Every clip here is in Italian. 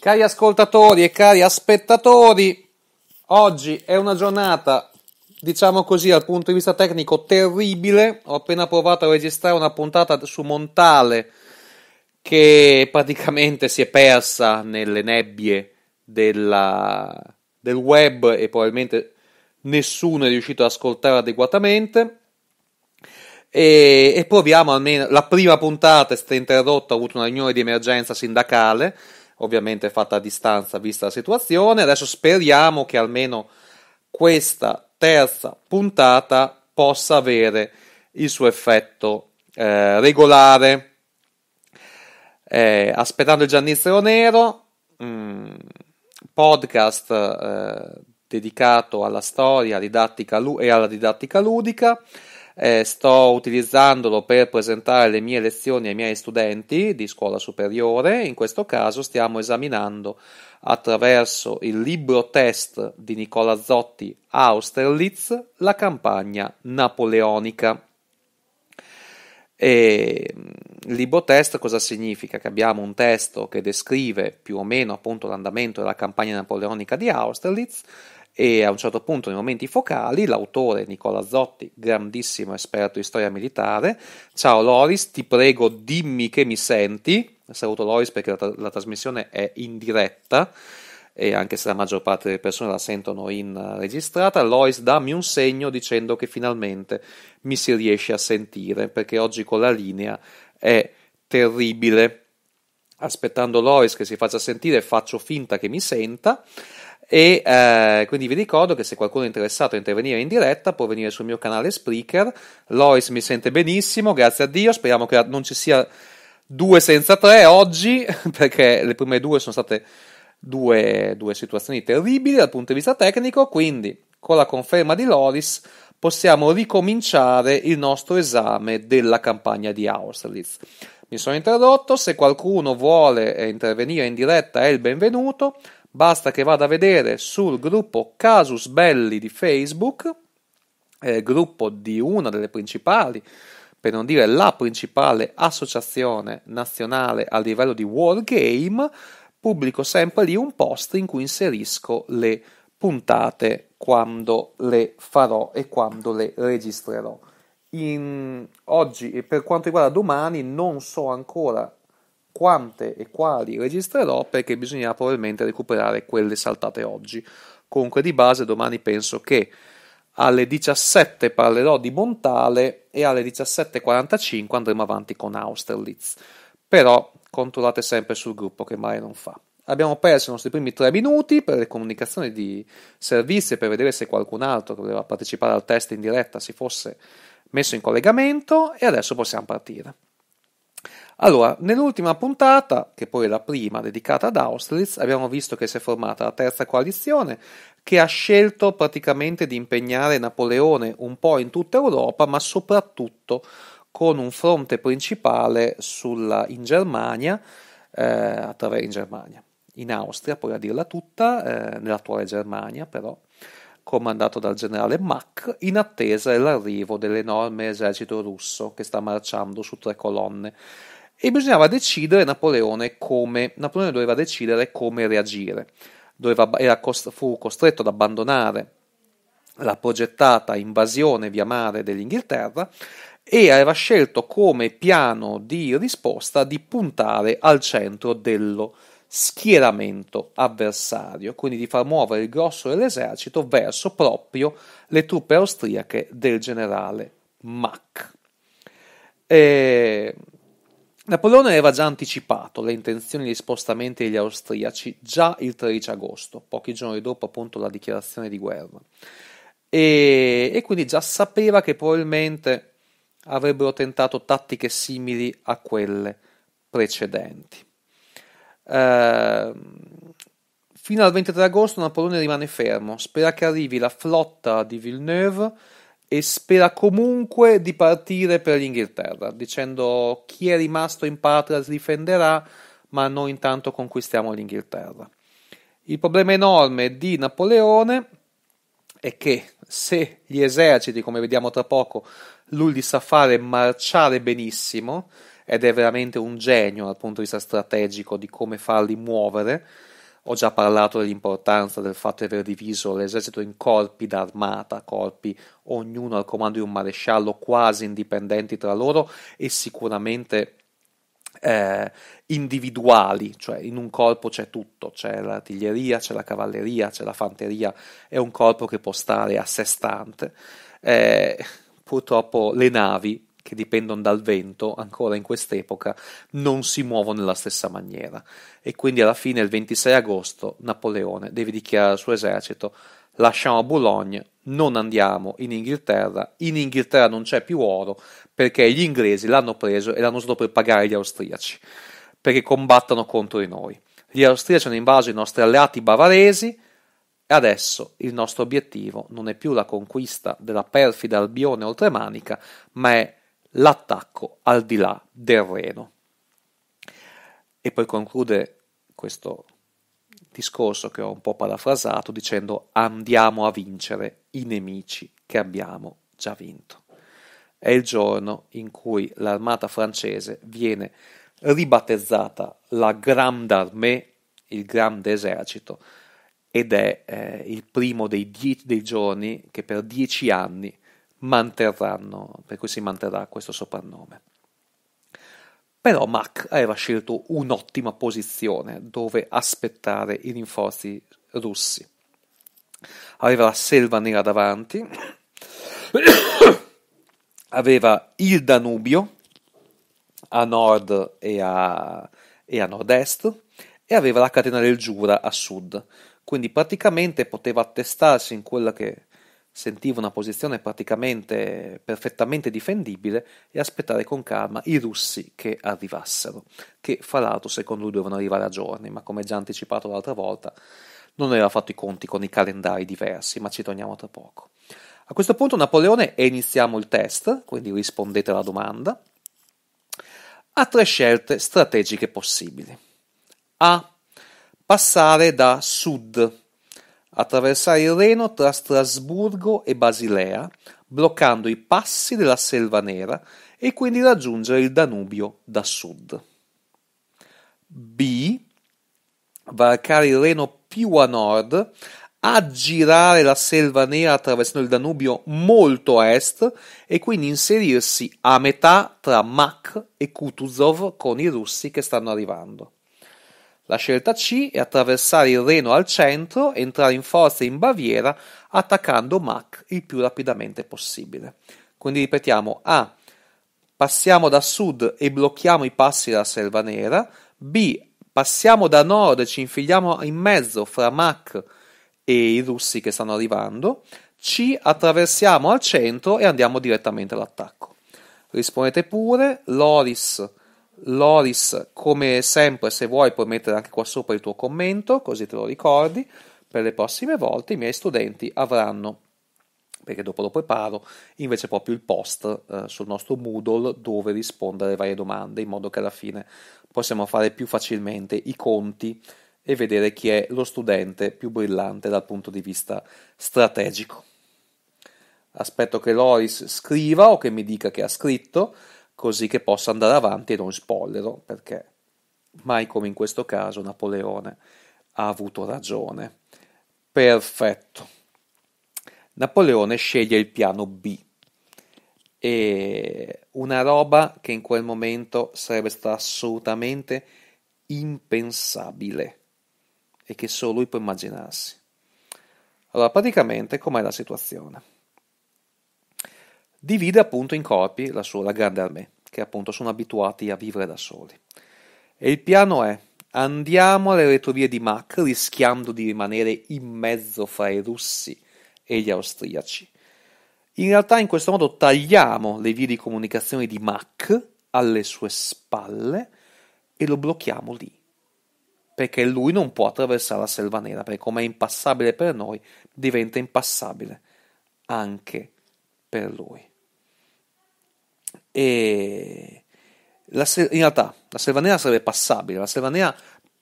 Cari ascoltatori e cari spettatori, oggi è una giornata, diciamo così, dal punto di vista tecnico terribile. Ho appena provato a registrare una puntata su Montale che praticamente si è persa nelle nebbie della, del web e probabilmente nessuno è riuscito ad ascoltare adeguatamente. E, e proviamo almeno la prima puntata è stata interrotta, ha avuto una riunione di emergenza sindacale ovviamente fatta a distanza vista la situazione. Adesso speriamo che almeno questa terza puntata possa avere il suo effetto eh, regolare. Eh, aspettando il giannizzero nero, mh, mm, podcast eh, dedicato alla storia didattica lu- e alla didattica ludica eh, sto utilizzandolo per presentare le mie lezioni ai miei studenti di scuola superiore, in questo caso stiamo esaminando attraverso il libro test di Nicola Zotti Austerlitz la campagna napoleonica. E mm, il libro test cosa significa? Che abbiamo un testo che descrive più o meno appunto l'andamento della campagna napoleonica di Austerlitz e a un certo punto, nei momenti focali, l'autore Nicola Zotti, grandissimo esperto di storia militare, ciao Loris, ti prego dimmi che mi senti, saluto Loris perché la, la trasmissione è in diretta, e anche se la maggior parte delle persone la sentono in eh, registrata, Loris dammi un segno dicendo che finalmente mi si riesce a sentire, perché oggi con la linea è terribile. Aspettando Loris che si faccia sentire, faccio finta che mi senta. E eh, quindi vi ricordo che se qualcuno è interessato a intervenire in diretta può venire sul mio canale Spreaker. Lois mi sente benissimo, grazie a Dio. Speriamo che non ci sia due senza tre oggi, perché le prime due sono state due, due situazioni terribili dal punto di vista tecnico. Quindi, con la conferma di Loris, possiamo ricominciare il nostro esame della campagna di Austerlitz. Mi sono interrotto, se qualcuno vuole eh, intervenire in diretta è il benvenuto. Basta che vada a vedere sul gruppo Casus Belli di Facebook, eh, gruppo di una delle principali, per non dire la principale associazione nazionale a livello di wargame, pubblico sempre lì un post in cui inserisco le puntate quando le farò e quando le registrerò. In, oggi e per quanto riguarda domani non so ancora quante e quali registrerò perché bisognerà probabilmente recuperare quelle saltate oggi. Comunque di base domani penso che alle 17 parlerò di Montale e alle 17.45 andremo avanti con Austerlitz. Però controllate sempre sul gruppo che mai non fa. Abbiamo perso i nostri primi tre minuti per le comunicazioni di servizio e per vedere se qualcun altro che voleva partecipare al test in diretta si fosse messo in collegamento e adesso possiamo partire. Allora, nell'ultima puntata, che poi è la prima dedicata ad Austerlitz, abbiamo visto che si è formata la terza coalizione che ha scelto praticamente di impegnare Napoleone un po' in tutta Europa, ma soprattutto con un fronte principale sulla, in Germania, eh, attraver- in Germania, in Austria, poi a dirla tutta, eh, nell'attuale Germania però, comandato dal generale Mack, in attesa dell'arrivo dell'enorme esercito russo che sta marciando su tre colonne e bisognava decidere Napoleone come, Napoleone doveva decidere come reagire, doveva, era, fu costretto ad abbandonare la progettata invasione via mare dell'Inghilterra e aveva scelto come piano di risposta di puntare al centro dello schieramento avversario, quindi di far muovere il grosso dell'esercito verso proprio le truppe austriache del generale Mack. E Napoleone aveva già anticipato le intenzioni di spostamento degli austriaci già il 13 agosto, pochi giorni dopo appunto la dichiarazione di guerra, e, e quindi già sapeva che probabilmente avrebbero tentato tattiche simili a quelle precedenti. Eh, fino al 23 agosto Napoleone rimane fermo, spera che arrivi la flotta di Villeneuve e spera comunque di partire per l'Inghilterra, dicendo chi è rimasto in patria si difenderà, ma noi intanto conquistiamo l'Inghilterra. Il problema enorme di Napoleone è che se gli eserciti, come vediamo tra poco, lui li sa fare marciare benissimo ed è veramente un genio dal punto di vista strategico di come farli muovere, ho già parlato dell'importanza del fatto di aver diviso l'esercito in corpi d'armata, corpi ognuno al comando di un maresciallo quasi indipendenti tra loro e sicuramente eh, individuali, cioè in un corpo c'è tutto, c'è l'artiglieria, c'è la cavalleria, c'è la fanteria, è un corpo che può stare a sé stante. Eh, purtroppo le navi che dipendono dal vento, ancora in quest'epoca, non si muovono nella stessa maniera. E quindi alla fine, il 26 agosto, Napoleone deve dichiarare al suo esercito lasciamo Boulogne, non andiamo in Inghilterra, in Inghilterra non c'è più oro perché gli inglesi l'hanno preso e l'hanno usato per pagare gli austriaci, perché combattono contro di noi. Gli austriaci hanno invaso i nostri alleati bavaresi e adesso il nostro obiettivo non è più la conquista della perfida Albione oltremanica, ma è l'attacco al di là del Reno. E poi conclude questo discorso che ho un po' parafrasato dicendo andiamo a vincere i nemici che abbiamo già vinto. È il giorno in cui l'armata francese viene ribattezzata la Grande Armée, il Grande Esercito, ed è eh, il primo dei, die- dei giorni che per dieci anni manterranno, per cui si manterrà questo soprannome. Però Mack aveva scelto un'ottima posizione dove aspettare i rinforzi russi. Aveva la selva nera davanti, aveva il Danubio a nord e a, e a nord-est e aveva la catena del Giura a sud. Quindi praticamente poteva attestarsi in quella che sentiva una posizione praticamente perfettamente difendibile e aspettare con calma i russi che arrivassero, che fra l'altro secondo lui dovevano arrivare a giorni, ma come già anticipato l'altra volta non aveva fatto i conti con i calendari diversi, ma ci torniamo tra poco. A questo punto Napoleone e iniziamo il test, quindi rispondete alla domanda, ha tre scelte strategiche possibili. A. Passare da sud attraversare il Reno tra Strasburgo e Basilea, bloccando i passi della Selva Nera e quindi raggiungere il Danubio da sud. B. Varcare il Reno più a nord, aggirare la Selva Nera attraversando il Danubio molto a est e quindi inserirsi a metà tra Mak e Kutuzov con i russi che stanno arrivando. La scelta C è attraversare il Reno al centro, entrare in forza in Baviera, attaccando Mach il più rapidamente possibile. Quindi ripetiamo A. Passiamo da sud e blocchiamo i passi della Selva Nera. B. Passiamo da nord e ci infiliamo in mezzo fra Mach e i russi che stanno arrivando. C. Attraversiamo al centro e andiamo direttamente all'attacco. Rispondete pure. Loris Loris, come sempre, se vuoi puoi mettere anche qua sopra il tuo commento, così te lo ricordi. Per le prossime volte i miei studenti avranno, perché dopo lo preparo, invece proprio il post eh, sul nostro Moodle dove rispondere alle varie domande, in modo che alla fine possiamo fare più facilmente i conti e vedere chi è lo studente più brillante dal punto di vista strategico. Aspetto che Loris scriva o che mi dica che ha scritto così che possa andare avanti e non spoglierlo, perché mai come in questo caso Napoleone ha avuto ragione. Perfetto. Napoleone sceglie il piano B e una roba che in quel momento sarebbe stata assolutamente impensabile e che solo lui può immaginarsi. Allora, praticamente com'è la situazione? divide appunto in corpi la, sua, la grande armée, che appunto sono abituati a vivere da soli. E il piano è andiamo alle retrovie di Mac rischiando di rimanere in mezzo fra i russi e gli austriaci. In realtà in questo modo tagliamo le vie di comunicazione di Mac alle sue spalle e lo blocchiamo lì, perché lui non può attraversare la selva nera, perché come è impassabile per noi, diventa impassabile anche per lui. E la, in realtà la selva nera sarebbe passabile, la selva nera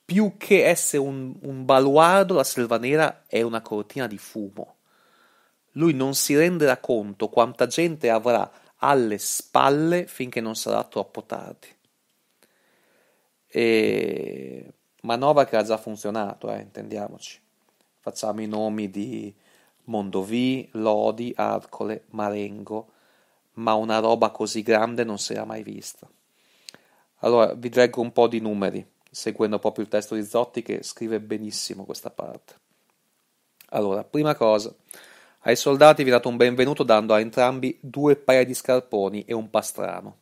più che essere un, un baluardo, la selva nera è una cortina di fumo. Lui non si renderà conto quanta gente avrà alle spalle finché non sarà troppo tardi. E... Manovra che ha già funzionato, eh, intendiamoci. Facciamo i nomi di Mondovì, Lodi, Arcole, Marengo, ma una roba così grande non si era mai vista. Allora, vi leggo un po' di numeri, seguendo proprio il testo di Zotti che scrive benissimo questa parte. Allora, prima cosa, ai soldati vi date un benvenuto dando a entrambi due paia di scarponi e un pastrano.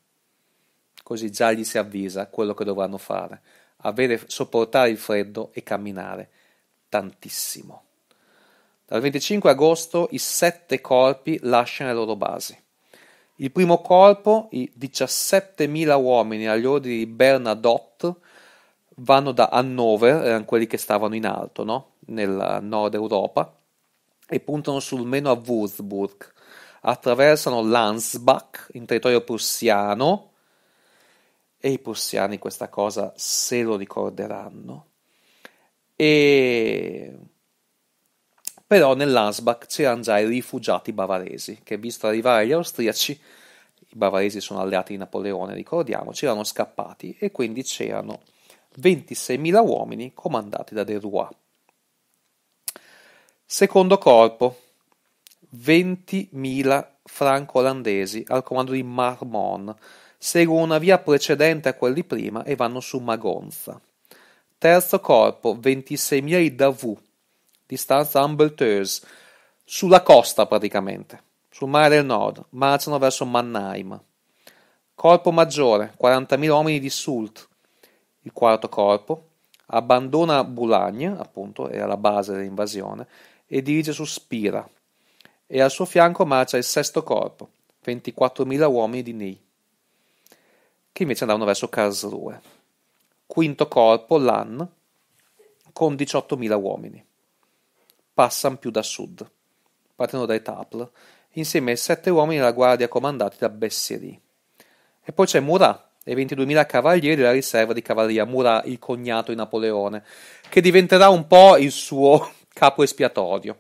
Così già gli si avvisa quello che dovranno fare, avere, sopportare il freddo e camminare tantissimo. Dal 25 agosto i sette corpi lasciano le loro basi. Il primo corpo, i 17.000 uomini agli ordini di Bernadotte, vanno da Hannover, erano quelli che stavano in alto, no? nel nord Europa, e puntano sul meno a Würzburg. Attraversano Landsbach in territorio prussiano e i prussiani questa cosa se lo ricorderanno. E però nell'Ansbach c'erano già i rifugiati bavaresi che, visto arrivare gli austriaci, i bavaresi sono alleati di Napoleone, ricordiamoci, erano scappati e quindi c'erano 26.000 uomini comandati da De Roy. Secondo corpo, 20.000 franco-olandesi al comando di Marmon, seguono una via precedente a quelli prima e vanno su Magonza. Terzo corpo, 26.000 Davout distanza Ambelteuse, sulla costa praticamente, sul mare del nord, marciano verso Mannheim. Corpo maggiore, 40.000 uomini di Sult. Il quarto corpo abbandona Boulogne, appunto, era la base dell'invasione, e dirige su Spira. E al suo fianco marcia il sesto corpo, 24.000 uomini di Ney, che invece andavano verso Karlsruhe. Quinto corpo, Lann, con 18.000 uomini passano più da sud, partendo dai Tapl, insieme ai sette uomini della guardia comandati da Besseri. E poi c'è Murat e 22.000 cavalieri della riserva di cavalleria, Murat, il cognato di Napoleone, che diventerà un po' il suo capo espiatorio.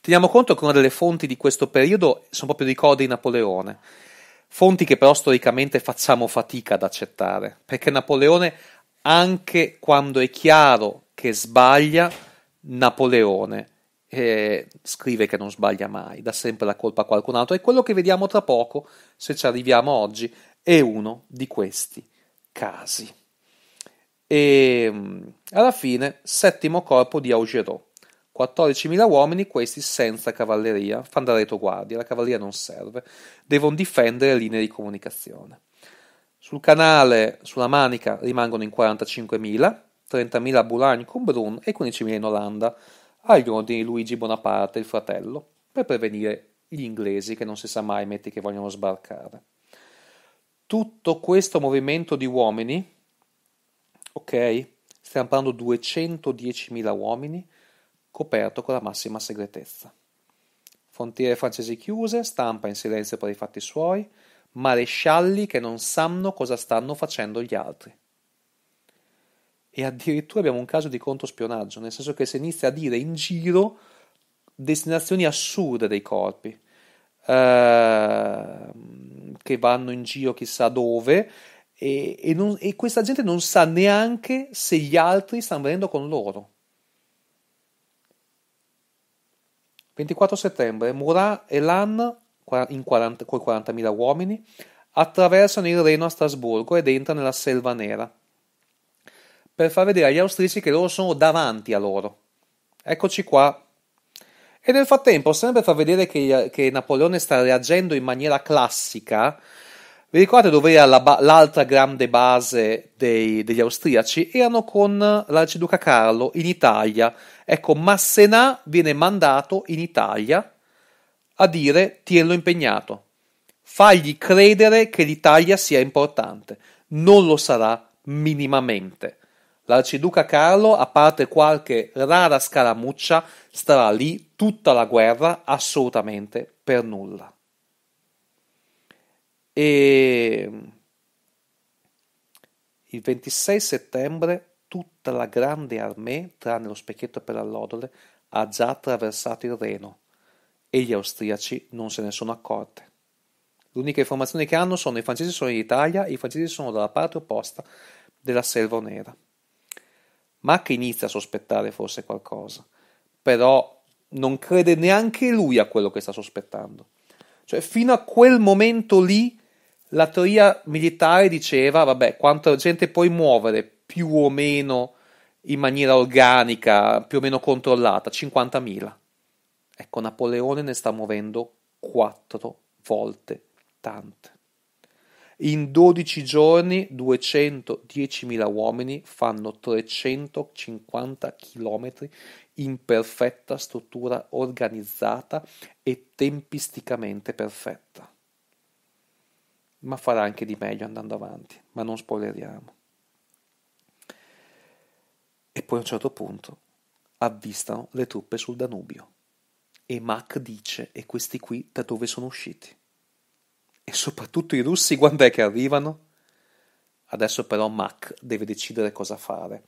Teniamo conto che una delle fonti di questo periodo sono proprio i ricordi di Napoleone, fonti che però storicamente facciamo fatica ad accettare, perché Napoleone, anche quando è chiaro che sbaglia, Napoleone eh, scrive che non sbaglia mai, dà sempre la colpa a qualcun altro e quello che vediamo tra poco, se ci arriviamo oggi, è uno di questi casi. E mm, alla fine, settimo corpo di Augereau. 14.000 uomini, questi senza cavalleria, fanno da retroguardia, la cavalleria non serve, devono difendere linee di comunicazione. Sul canale, sulla manica, rimangono in 45.000, 30.000 a Boulogne con Brun e 15.000 in Olanda, agli ordini di Luigi Bonaparte, il fratello, per prevenire gli inglesi che non si sa mai metti che vogliono sbarcare. Tutto questo movimento di uomini, ok, stiamo parlando di 210.000 uomini, coperto con la massima segretezza. Frontiere francesi chiuse, stampa in silenzio per i fatti suoi, marescialli che non sanno cosa stanno facendo gli altri e addirittura abbiamo un caso di controspionaggio, nel senso che si inizia a dire in giro destinazioni assurde dei corpi eh, che vanno in giro chissà dove e, e, non, e questa gente non sa neanche se gli altri stanno venendo con loro. 24 settembre, Murat e Lan, in 40, con 40.000 uomini, attraversano il Reno a Strasburgo ed entrano nella Selva Nera per far vedere agli austriaci che loro sono davanti a loro. Eccoci qua. E nel frattempo, sempre far vedere che, che Napoleone sta reagendo in maniera classica, vi ricordate dove era la l'altra grande base dei, degli austriaci? Erano con l'arciduca Carlo in Italia. Ecco, Massenà viene mandato in Italia a dire tienilo impegnato. Fagli credere che l'Italia sia importante. Non lo sarà minimamente. L'arciduca Carlo, a parte qualche rara scaramuccia, starà lì tutta la guerra assolutamente per nulla. E il 26 settembre tutta la grande armée, tranne lo specchietto per allodole, ha già attraversato il Reno e gli austriaci non se ne sono accorti. L'unica informazione che hanno sono i francesi sono in Italia i francesi sono dalla parte opposta della Selva Nera. Mac inizia a sospettare forse qualcosa, però non crede neanche lui a quello che sta sospettando. Cioè, fino a quel momento lì, la teoria militare diceva, vabbè, quanta gente puoi muovere più o meno in maniera organica, più o meno controllata, 50.000. Ecco, Napoleone ne sta muovendo quattro volte tante. In 12 giorni 210.000 uomini fanno 350 km in perfetta struttura organizzata e tempisticamente perfetta. Ma farà anche di meglio andando avanti, ma non spoileriamo. E poi a un certo punto avvistano le truppe sul Danubio. E Mac dice, e questi qui da dove sono usciti? E soprattutto i russi, quando è che arrivano? Adesso però Mac deve decidere cosa fare.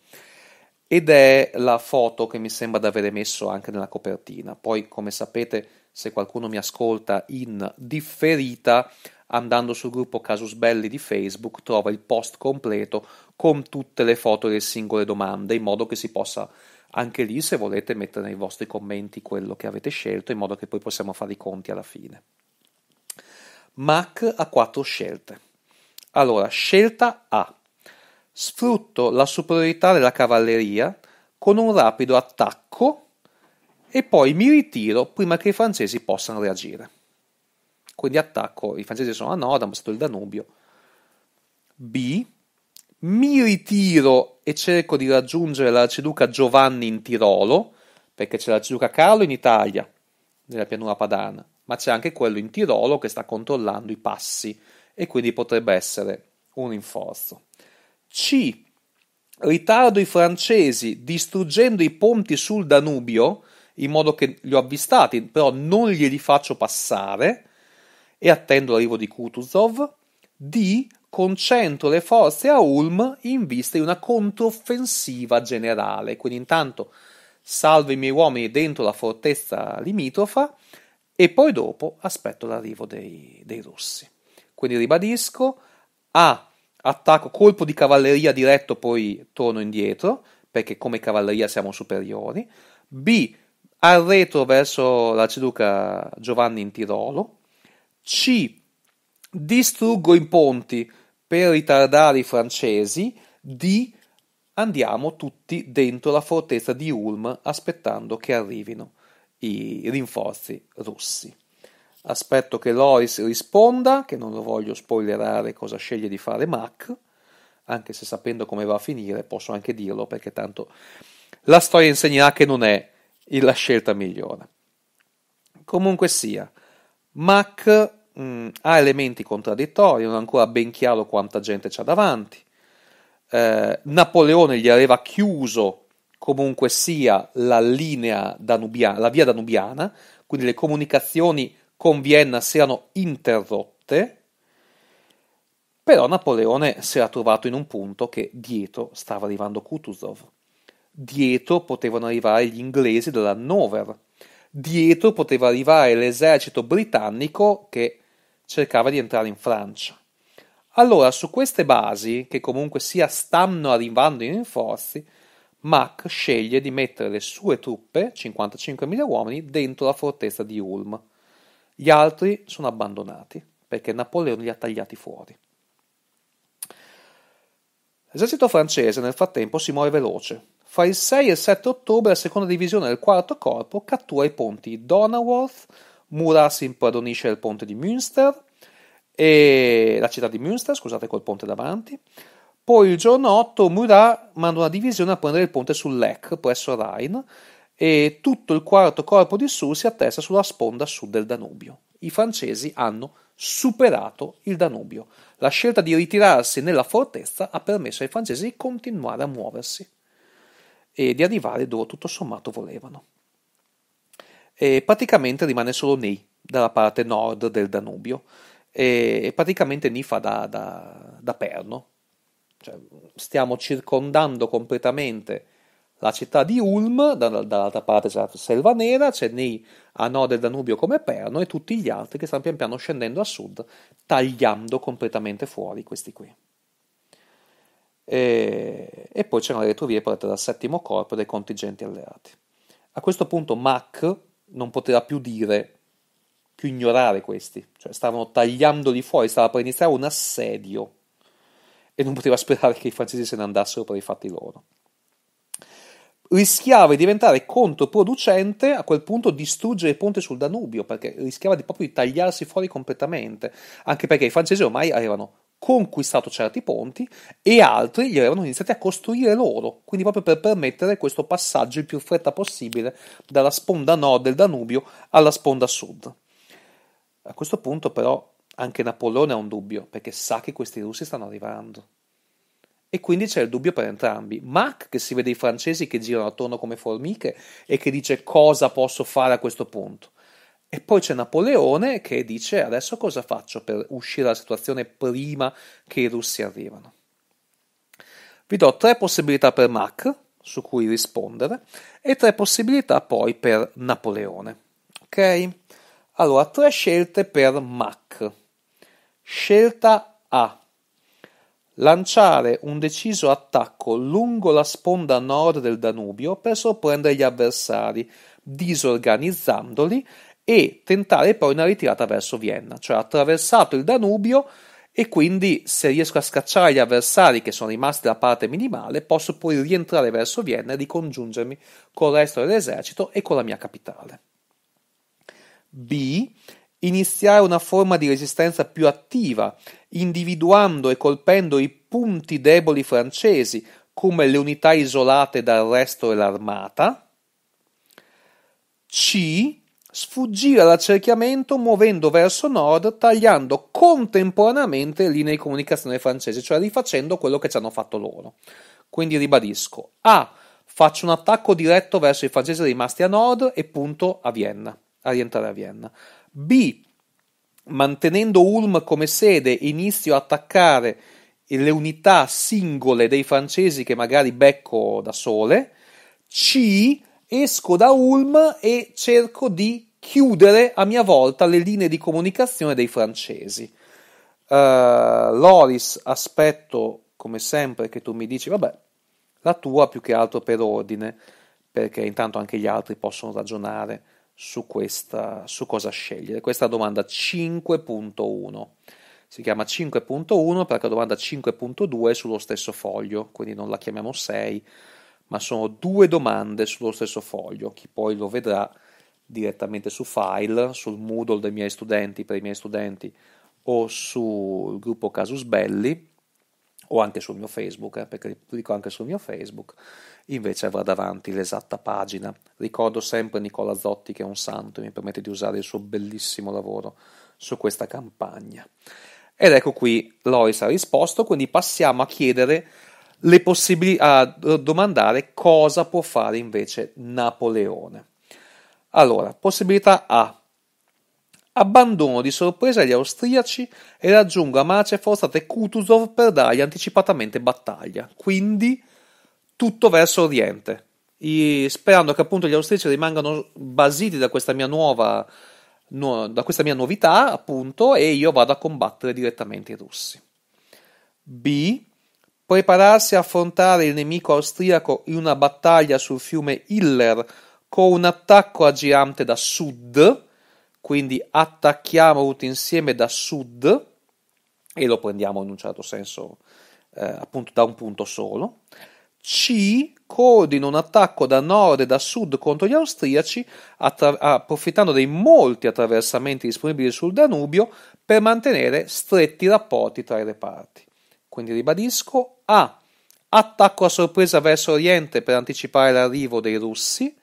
Ed è la foto che mi sembra di avere messo anche nella copertina. Poi, come sapete, se qualcuno mi ascolta in differita, andando sul gruppo Casus Belli di Facebook trova il post completo con tutte le foto delle singole domande, in modo che si possa anche lì, se volete, mettere nei vostri commenti quello che avete scelto, in modo che poi possiamo fare i conti alla fine. Mac ha quattro scelte. Allora, scelta A. Sfrutto la superiorità della cavalleria con un rapido attacco e poi mi ritiro prima che i francesi possano reagire. Quindi attacco, i francesi sono a nord, hanno passato il Danubio. B. Mi ritiro e cerco di raggiungere l'arciduca Giovanni in Tirolo, perché c'è l'arciduca Carlo in Italia, nella pianura padana ma c'è anche quello in Tirolo che sta controllando i passi e quindi potrebbe essere un rinforzo. C. Ritardo i francesi distruggendo i ponti sul Danubio in modo che li ho avvistati, però non glieli faccio passare e attendo l'arrivo di Kutuzov. D. Concentro le forze a Ulm in vista di una controffensiva generale. Quindi intanto salvo i miei uomini dentro la fortezza limitrofa, e poi dopo aspetto l'arrivo dei, dei russi. Quindi ribadisco, A, attacco, colpo di cavalleria diretto, poi torno indietro, perché come cavalleria siamo superiori. B, arretro verso l'arciduca Giovanni in Tirolo. C, distruggo i ponti per ritardare i francesi. D, andiamo tutti dentro la fortezza di Ulm aspettando che arrivino i rinforzi russi. Aspetto che Loris risponda, che non lo voglio spoilerare cosa sceglie di fare Mac, anche se sapendo come va a finire posso anche dirlo perché tanto la storia insegnerà che non è la scelta migliore. Comunque sia, Mac mh, mm, ha elementi contraddittori, non è ancora ben chiaro quanta gente c'ha davanti. Eh, Napoleone gli aveva chiuso comunque sia la linea danubiana, la via danubiana, quindi le comunicazioni con Vienna siano interrotte, però Napoleone si era trovato in un punto che dietro stava arrivando Kutuzov, dietro potevano arrivare gli inglesi dell'Hannover, dietro poteva arrivare l'esercito britannico che cercava di entrare in Francia. Allora, su queste basi, che comunque sia stanno arrivando i rinforzi, Mac sceglie di mettere le sue truppe, 55.000 uomini, dentro la fortezza di Ulm. Gli altri sono abbandonati perché Napoleone li ha tagliati fuori. L'esercito francese nel frattempo si muove veloce. Fra il 6 e il 7 ottobre la seconda divisione del quarto corpo cattura i ponti Donaworth, Murat si impadronisce il ponte di Münster e la città di Münster, scusate col ponte davanti, poi il giorno 8 Murat manda una divisione a prendere il ponte sul Lech presso Rhein e tutto il quarto corpo di Sul si attesta sulla sponda sud del Danubio. I francesi hanno superato il Danubio. La scelta di ritirarsi nella fortezza ha permesso ai francesi di continuare a muoversi e di arrivare dove tutto sommato volevano. E praticamente rimane solo Ney dalla parte nord del Danubio e praticamente Ney fa da, da, da perno cioè, stiamo circondando completamente la città di Ulm, dall'altra parte c'è la Selva Nera, c'è Nei a nord del Danubio come Perno e tutti gli altri che stanno pian piano scendendo a sud, tagliando completamente fuori questi qui. E, e poi c'è una retrovie portata dal settimo corpo dei contingenti alleati. A questo punto Mac non poteva più dire, più ignorare questi, cioè stavano tagliandoli fuori, stava per iniziare un assedio e non poteva sperare che i francesi se ne andassero per i fatti loro. Rischiava di diventare controproducente a quel punto distruggere il ponte sul Danubio perché rischiava di proprio di tagliarsi fuori completamente, anche perché i francesi ormai avevano conquistato certi ponti e altri li avevano iniziati a costruire loro, quindi proprio per permettere questo passaggio il più fretta possibile dalla sponda nord del Danubio alla sponda sud. A questo punto però anche Napoleone ha un dubbio, perché sa che questi russi stanno arrivando. E quindi c'è il dubbio per entrambi. Mac, che si vede i francesi che girano attorno come formiche e che dice cosa posso fare a questo punto. E poi c'è Napoleone che dice adesso cosa faccio per uscire dalla situazione prima che i russi arrivano. Vi do tre possibilità per Mac, su cui rispondere, e tre possibilità poi per Napoleone. Ok? Allora, tre scelte per Mac. Scelta A. Lanciare un deciso attacco lungo la sponda nord del Danubio per sorprendere gli avversari, disorganizzandoli e tentare poi una ritirata verso Vienna, cioè attraversato il Danubio e quindi se riesco a scacciare gli avversari che sono rimasti da parte minimale, posso poi rientrare verso Vienna e ricongiungermi col resto dell'esercito e con la mia capitale. B iniziare una forma di resistenza più attiva, individuando e colpendo i punti deboli francesi, come le unità isolate dal resto dell'armata. C. Sfuggire all'accerchiamento muovendo verso nord, tagliando contemporaneamente linee di comunicazione francesi, cioè rifacendo quello che ci hanno fatto loro. Quindi ribadisco: A. Faccio un attacco diretto verso i francesi rimasti a nord e punto a Vienna, a rientrare a Vienna. B. Mantenendo Ulm come sede, inizio a attaccare le unità singole dei francesi che magari becco da sole. C. Esco da Ulm e cerco di chiudere a mia volta le linee di comunicazione dei francesi. Uh, Loris, aspetto come sempre che tu mi dici, vabbè, la tua più che altro per ordine, perché intanto anche gli altri possono ragionare su, questa, su cosa scegliere. Questa è la domanda 5.1 si chiama 5.1 perché la domanda 5.2 è sullo stesso foglio, quindi non la chiamiamo 6, ma sono due domande sullo stesso foglio. Chi poi lo vedrà direttamente su file, sul Moodle dei miei studenti, per i miei studenti o sul gruppo Casus Belli, o anche sul mio Facebook, eh, perché pubblico anche sul mio Facebook, invece avrà davanti l'esatta pagina. Ricordo sempre Nicola Zotti che è un santo e mi permette di usare il suo bellissimo lavoro su questa campagna. Ed ecco qui Loris ha risposto, quindi passiamo a chiedere le possibilità, a domandare cosa può fare invece Napoleone. Allora, possibilità A, Abbandono di sorpresa gli austriaci e raggiunga marce forzate Kutuzov per dargli anticipatamente battaglia. Quindi tutto verso oriente, I, sperando che appunto gli austriaci rimangano basiti da questa mia nuova no, da questa mia novità, appunto, e io vado a combattere direttamente i russi. B. Prepararsi a affrontare il nemico austriaco in una battaglia sul fiume Iller con un attacco a girante da sud quindi attacchiamo tutti insieme da sud e lo prendiamo in un certo senso eh, appunto da un punto solo. C coordina un attacco da nord e da sud contro gli austriaci, attra- approfittando dei molti attraversamenti disponibili sul Danubio per mantenere stretti rapporti tra i reparti. Quindi ribadisco A. Attacco a sorpresa verso oriente per anticipare l'arrivo dei russi.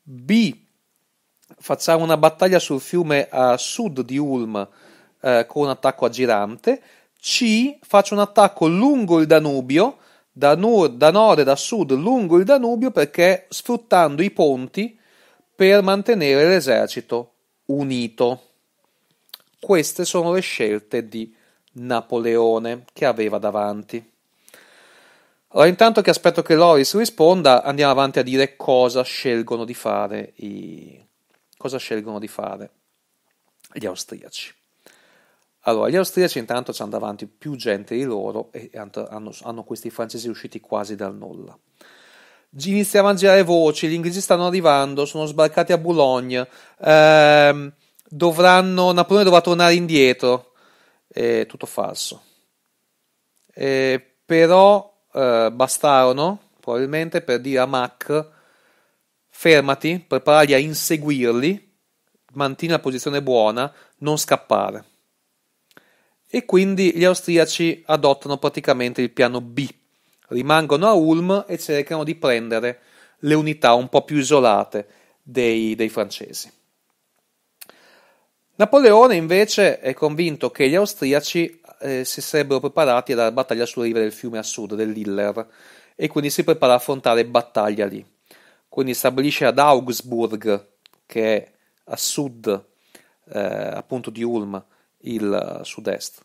B facciamo una battaglia sul fiume a sud di Ulm eh, con un attacco a girante, C faccio un attacco lungo il Danubio, da, nord, da nord e da sud lungo il Danubio perché sfruttando i ponti per mantenere l'esercito unito. Queste sono le scelte di Napoleone che aveva davanti. Allora, intanto che aspetto che Loris risponda, andiamo avanti a dire cosa scelgono di fare i, cosa scelgono di fare gli austriaci. Allora, gli austriaci intanto hanno davanti più gente di loro e hanno, hanno questi francesi usciti quasi dal nulla. Iniziano a girare voci, gli inglesi stanno arrivando, sono sbarcati a Boulogne, ehm, dovranno, Napoleone dovrà tornare indietro, eh, tutto falso. Eh, però eh, bastarono, probabilmente, per dire a Mac Fermati, preparati a inseguirli, mantieni la posizione buona, non scappare. E quindi gli austriaci adottano praticamente il piano B. Rimangono a Ulm e cercano di prendere le unità un po' più isolate dei, dei francesi. Napoleone invece è convinto che gli austriaci eh, si sarebbero preparati alla battaglia sulla riva del fiume a sud dell'Iller e quindi si prepara a affrontare battaglia lì quindi stabilisce ad Augsburg, che è a sud eh, appunto di Ulm, il sud-est,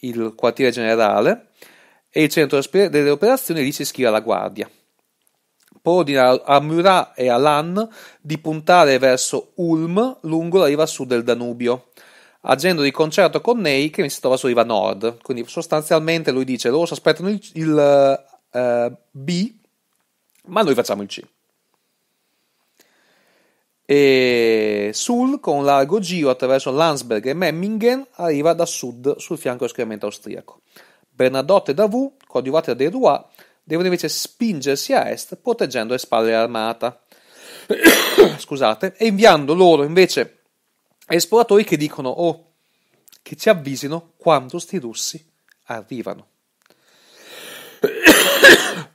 il quartiere generale e il centro delle operazioni lì si iscrive alla guardia. Poi ordina a Murat e a Lann di puntare verso Ulm lungo la riva sud del Danubio, agendo di concerto con Ney che si trova su riva nord. Quindi sostanzialmente lui dice loro si aspettano il, il eh, B, ma noi facciamo il C. E Sul, con largo giro attraverso Landsberg e Memmingen, arriva da sud sul fianco escremento austriaco. Bernadotte e Davout, coadiuvate da De Roy, devono invece spingersi a est, proteggendo le spalle armata. Scusate, e inviando loro invece esploratori che dicono: Oh, che ci avvisino quando sti russi arrivano.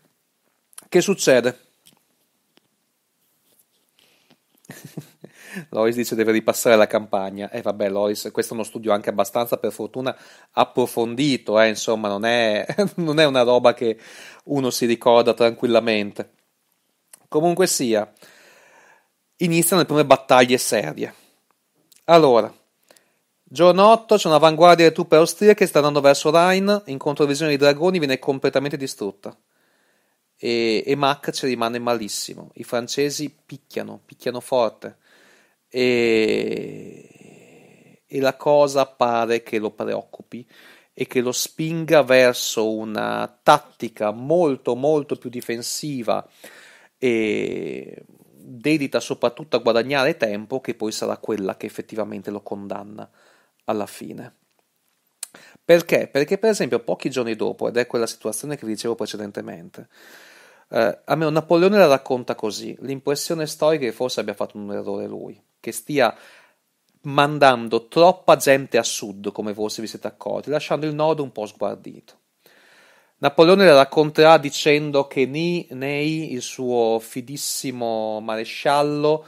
che succede? Lois dice deve ripassare la campagna. E eh, vabbè, Lois, questo è uno studio anche abbastanza, per fortuna, approfondito, eh, insomma, non è, non è una roba che uno si ricorda tranquillamente. Comunque sia, iniziano le prime battaglie serie. Allora, giorno 8 c'è un'avanguardia di truppe austriache che sta andando verso Rhine, in controvisione dei dragoni viene completamente distrutta e, e Mac ci rimane malissimo. I francesi picchiano, picchiano forte e, e la cosa pare che lo preoccupi e che lo spinga verso una tattica molto molto più difensiva e dedita soprattutto a guadagnare tempo che poi sarà quella che effettivamente lo condanna alla fine. Perché? Perché per esempio pochi giorni dopo, ed è quella situazione che vi dicevo precedentemente, eh, a me Napoleone la racconta così, l'impressione storica è che forse abbia fatto un errore lui, che stia mandando troppa gente a sud, come forse vi siete accorti, lasciando il nord un po' sguardito. Napoleone la racconterà dicendo che Ney, il suo fidissimo maresciallo,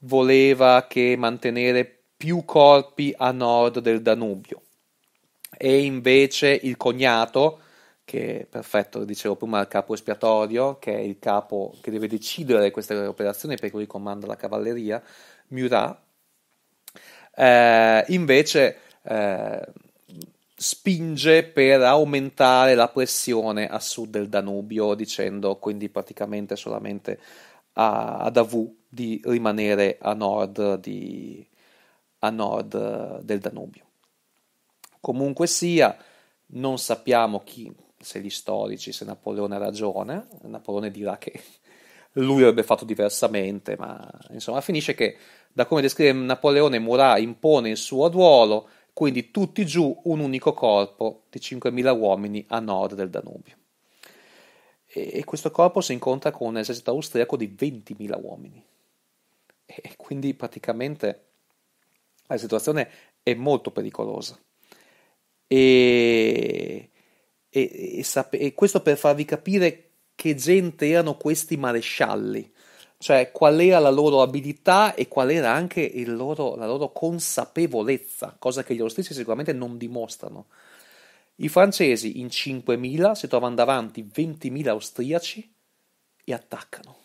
voleva che mantenere più corpi a nord del Danubio e invece il cognato, che perfetto, dicevo prima, il capo espiatorio, che è il capo che deve decidere queste operazioni per cui comanda la cavalleria, Murat, eh, invece eh, spinge per aumentare la pressione a sud del Danubio, dicendo quindi praticamente solamente a, ad Avu di rimanere a nord, di, a nord del Danubio. Comunque sia, non sappiamo chi, se gli storici, se Napoleone ha ragione, Napoleone dirà che lui avrebbe fatto diversamente, ma insomma finisce che, da come descrive Napoleone, Murat impone il suo ruolo, quindi tutti giù un unico corpo di 5.000 uomini a nord del Danubio. E questo corpo si incontra con un esercito austriaco di 20.000 uomini. E quindi praticamente la situazione è molto pericolosa. E e, e, sap- e questo per farvi capire che gente erano questi marescialli, cioè qual era la loro abilità e qual era anche loro, la loro consapevolezza, cosa che gli austriaci sicuramente non dimostrano. I francesi in 5.000 si trovano davanti 20.000 austriaci e attaccano.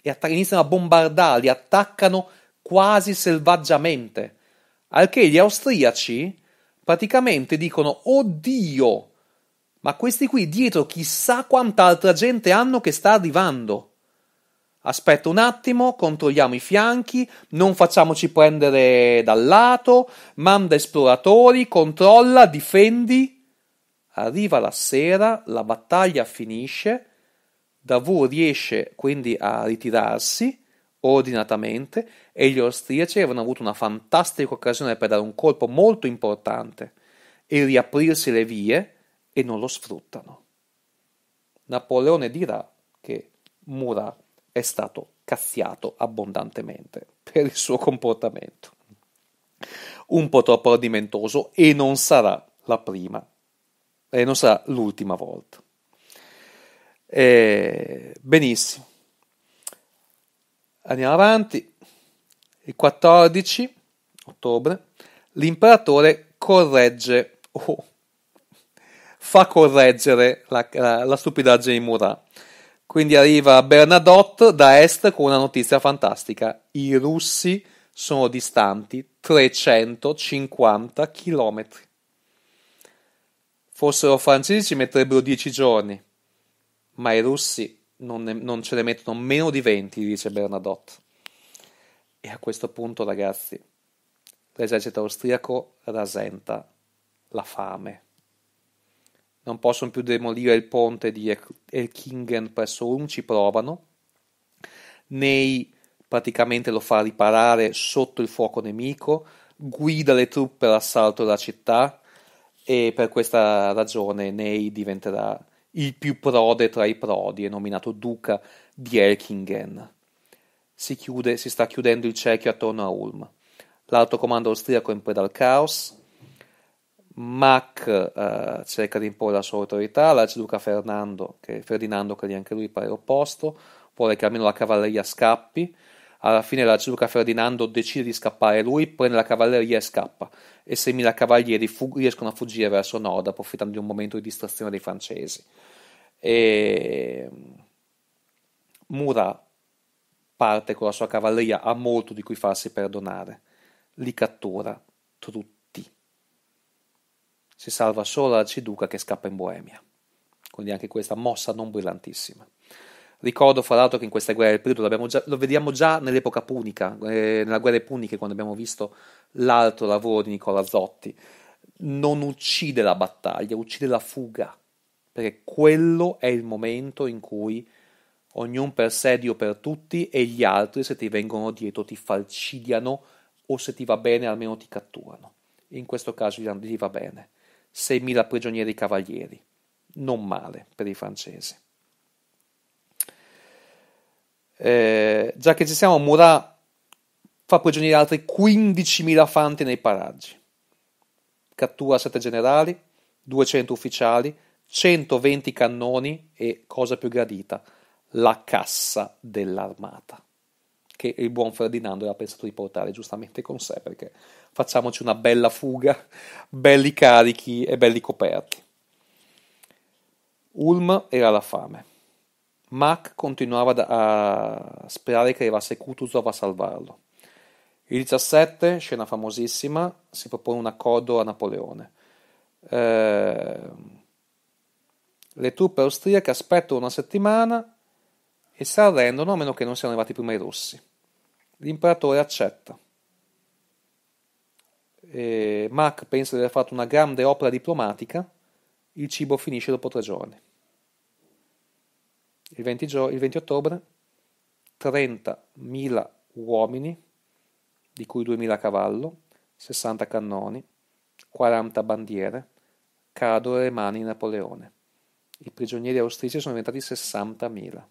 E attac- iniziano a bombardarli, attaccano quasi selvaggiamente. Al che gli austriaci praticamente dicono, oddio, ma questi qui dietro chissà quant'altra gente hanno che sta arrivando. Aspetta un attimo, controlliamo i fianchi, non facciamoci prendere dal lato, manda esploratori, controlla, difendi. Arriva la sera, la battaglia finisce, Davu riesce quindi a ritirarsi ordinatamente e gli austriaci avevano avuto una fantastica occasione per dare un colpo molto importante e riaprirsi le vie e non lo sfruttano. Napoleone dirà che Murat è stato cazziato abbondantemente per il suo comportamento. Un po' troppo ardimentoso e non sarà la prima e non sarà l'ultima volta. Eh, benissimo. Andiamo avanti. Il 14 ottobre l'imperatore corregge, oh, fa correggere la, la, la stupidaggine di Murat. Quindi arriva Bernadotte da est con una notizia fantastica. I russi sono distanti 350 km. Fossero francesi ci metterebbero 10 giorni, ma i russi non, ne, non ce ne mettono meno di 20, dice Bernadotte. E a questo punto, ragazzi, l'esercito austriaco rasenta la fame. Non possono più demolire il ponte di Erkingen presso Ulm, ci provano. Ney praticamente lo fa riparare sotto il fuoco nemico, guida le truppe all'assalto della città e per questa ragione Ney diventerà il più prode tra i prodi, è nominato duca di Elkingen. Si, chiude, si sta chiudendo il cerchio attorno a Ulm. L'alto comando austriaco è in preda al caos. Mac eh, cerca di imporre la sua autorità, l'arciduca Ferdinando, che, Ferdinando, che anche lui pare opposto, vuole che almeno la cavalleria scappi alla fine l'arciduca Ferdinando decide di scappare lui, prende la cavalleria e scappa, e 6.000 cavalieri fug- riescono a fuggire verso nord, approfittando di un momento di distrazione dei francesi. E... Mm, Murat parte con la sua cavalleria, ha molto di cui farsi perdonare. Li cattura tutti. Si salva solo l'arciduca che scappa in Boemia. Quindi anche questa mossa non brillantissima. Ricordo fra l'altro che in questa guerra del periodo già, lo vediamo già nell'epoca punica, eh, nella guerra punica, quando abbiamo visto l'altro lavoro di Nicola Zotti. Non uccide la battaglia, uccide la fuga, perché quello è il momento in cui ognuno per sé, Dio per tutti, e gli altri, se ti vengono dietro, ti falcidiano o se ti va bene almeno ti catturano. In questo caso gli va bene. 6.000 prigionieri cavalieri, non male per i francesi. Eh, già che ci siamo, Murat fa prigionieri altri 15.000 fanti nei paraggi. Cattura 7 generali, 200 ufficiali, 120 cannoni e, cosa più gradita, la cassa dell'armata, che il buon Ferdinando aveva pensato di portare giustamente con sé, perché facciamoci una bella fuga, belli carichi e belli coperti. Ulm era la fame. Mac continuava a sperare che arrivasse Kutuzov a salvarlo. Il 17, scena famosissima, si propone un accordo a Napoleone. Eh, le truppe austriache aspettano una settimana e si arrendono a meno che non siano arrivati prima i russi. L'imperatore accetta. E Mack pensa di aver fatto una grande opera diplomatica. Il cibo finisce dopo tre giorni il 20, gio- il 20 ottobre 30.000 uomini, di cui 2.000 a cavallo, 60 cannoni, 40 bandiere, cadono le mani di Napoleone. I prigionieri austriaci sono diventati 60.000.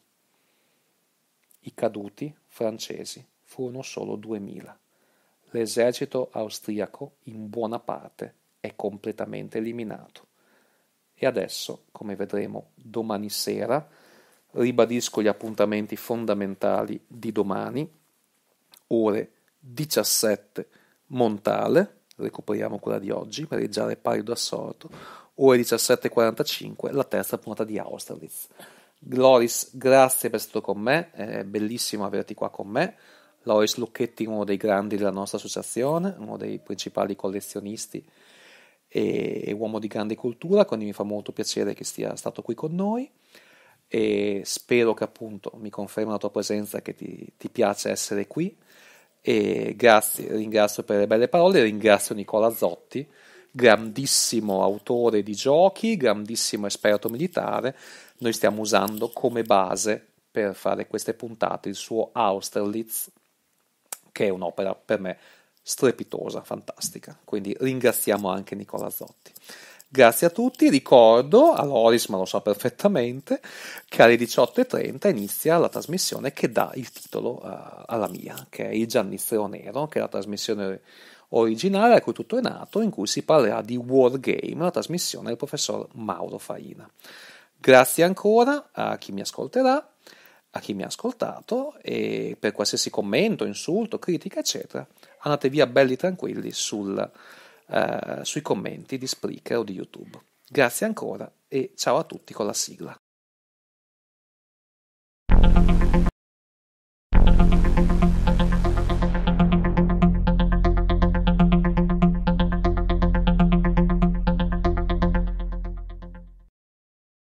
I caduti francesi furono solo 2.000. L'esercito austriaco, in buona parte, è completamente eliminato. E adesso, come vedremo domani sera, Ribadisco gli appuntamenti fondamentali di domani, ore 17 Montale, recuperiamo quella di oggi, pareggiare Parido Assorto, ore 17.45 la terza puntata di Austerlitz. Gloris, grazie per essere stato con me, è bellissimo averti qua con me. Loris Lucchetti, uno dei grandi della nostra associazione, uno dei principali collezionisti e, uomo di grande cultura, quindi mi fa molto piacere che sia stato qui con noi e spero che appunto mi confermi la tua presenza, che ti, ti piace essere qui. E grazie, ringrazio per le belle parole, ringrazio Nicola Zotti, grandissimo autore di giochi, grandissimo esperto militare. Noi stiamo usando come base per fare queste puntate il suo Austerlitz, che è un'opera per me strepitosa, fantastica. Quindi ringraziamo anche Nicola Zotti. Grazie a tutti, ricordo a Loris, ma lo sa perfettamente, che alle 18.30 inizia la trasmissione che dà il titolo uh, alla mia, che è Il Giannizzero Nero, che è la trasmissione originale a cui tutto è nato, in cui si parlerà di Wargame, la trasmissione del professor Mauro Faina. Grazie ancora a chi mi ascolterà, a chi mi ha ascoltato e per qualsiasi commento, insulto, critica, eccetera, andate via belli tranquilli sul eh, sui commenti di Spreaker o di YouTube. Grazie ancora e ciao a tutti con la sigla.